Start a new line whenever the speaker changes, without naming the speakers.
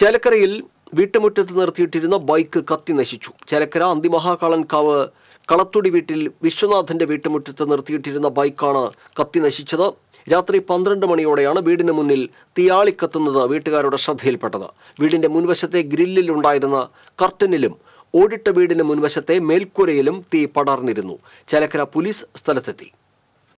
ചേലക്കരയിൽ വീട്ടുമുറ്റത്ത് നിർത്തിയിട്ടിരുന്ന ബൈക്ക് കത്തി നശിച്ചു ചേലക്കര അന്തിമഹാകാളൻകാവ് കളത്തുടി വീട്ടിൽ വിശ്വനാഥന്റെ വീട്ടുമുറ്റത്ത് നിർത്തിയിട്ടിരുന്ന ബൈക്കാണ് കത്തി നശിച്ചത് രാത്രി പന്ത്രണ്ട് മണിയോടെയാണ് വീടിന് മുന്നിൽ തീയാളിക്കത്തുന്നത് വീട്ടുകാരുടെ ശ്രദ്ധയിൽപ്പെട്ടത് വീടിന്റെ മുൻവശത്തെ ഗ്രില്ലിൽ ഉണ്ടായിരുന്ന കർട്ടനിലും ഓടിട്ട വീടിന് മുൻവശത്തെ മേൽക്കൂരയിലും തീ പടർന്നിരുന്നു ചേലക്കര പോലീസ് സ്ഥലത്തെത്തി